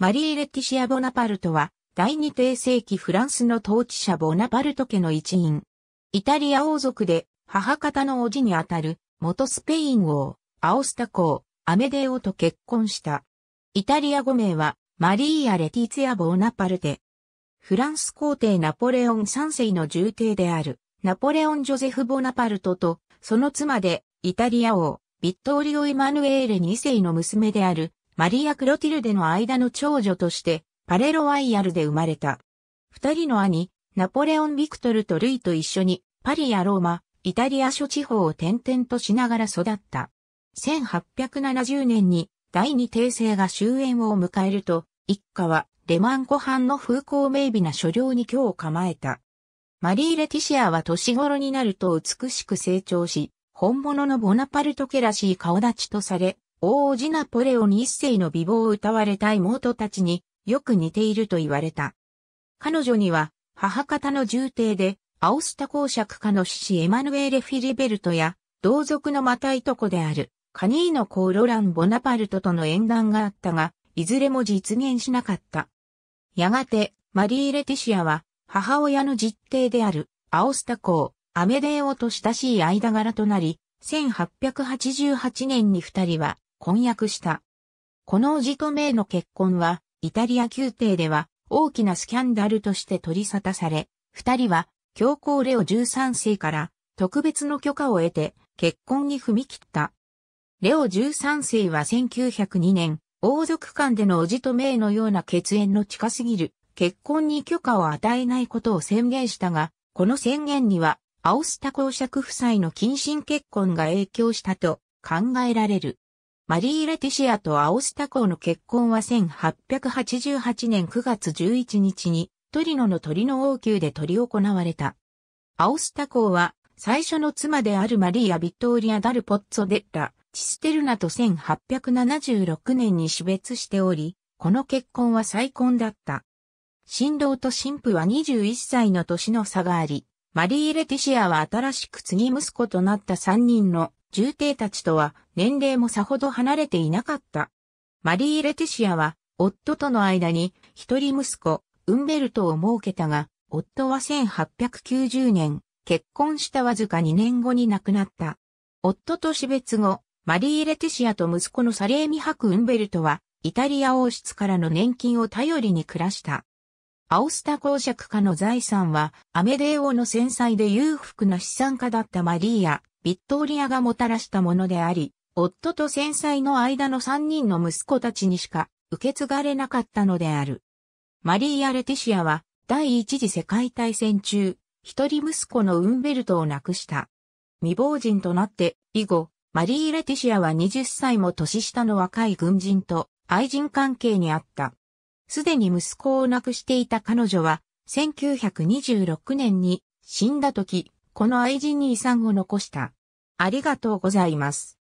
マリー・レティシア・ボナパルトは、第二帝世紀フランスの統治者ボナパルト家の一員。イタリア王族で、母方の叔父にあたる、元スペイン王、アオスタ公、アメデオと結婚した。イタリア語名は、マリーア・レティツィア・ボーナパルテ。フランス皇帝ナポレオン三世の重帝である、ナポレオン・ジョゼフ・ボナパルトと、その妻で、イタリア王、ビットーリオ・エマヌエーレ二世の娘である、マリア・クロティルデの間の長女として、パレロワイヤルで生まれた。二人の兄、ナポレオン・ビクトルとルイと一緒に、パリやローマ、イタリア諸地方を転々としながら育った。1870年に第二帝政が終焉を迎えると、一家はレマン湖畔の風光明媚な所領に居を構えた。マリー・レティシアは年頃になると美しく成長し、本物のボナパルト家らしい顔立ちとされ、王子ナポレオン一世の美貌を歌われた妹たちによく似ていると言われた。彼女には母方の重帝でアオスタ公爵家の父エマヌエーレ・フィリベルトや同族のまたいとこであるカニーノ公ロラン・ボナパルトとの縁談があったが、いずれも実現しなかった。やがてマリー・レティシアは母親の実弟であるアオスタ公、アメデーオと親しい間柄となり、1888年に二人は婚約した。この叔父とメイの結婚は、イタリア宮廷では大きなスキャンダルとして取り沙汰され、二人は教皇レオ13世から特別の許可を得て結婚に踏み切った。レオ13世は1902年、王族間での叔父と名のような血縁の近すぎる結婚に許可を与えないことを宣言したが、この宣言には、アオスタ公爵夫妻の近親結婚が影響したと考えられる。マリー・レティシアとアオスタ公の結婚は1888年9月11日にトリノの鳥の王宮で取り行われた。アオスタ公は最初の妻であるマリーア・ビトーリア・ダル・ポッツォ・デッラ、チステルナと1876年に死別しており、この結婚は再婚だった。新郎と新婦は21歳の年の差があり、マリー・レティシアは新しく次息子となった3人の重帝たちとは年齢もさほど離れていなかった。マリー・レティシアは夫との間に一人息子、ウンベルトを設けたが、夫は1890年、結婚したわずか2年後に亡くなった。夫と死別後、マリー・レティシアと息子のサレーミハク・ウンベルトは、イタリア王室からの年金を頼りに暮らした。アオスタ公爵家の財産は、アメデー王の戦災で裕福な資産家だったマリーや、ビットーリアがもたらしたものであり、夫と戦災の間の3人の息子たちにしか受け継がれなかったのである。マリーア・レティシアは第一次世界大戦中、一人息子のウンベルトを亡くした。未亡人となって以後、マリー・レティシアは20歳も年下の若い軍人と愛人関係にあった。すでに息子を亡くしていた彼女は、1926年に死んだ時、この愛人に遺産を残した。ありがとうございます。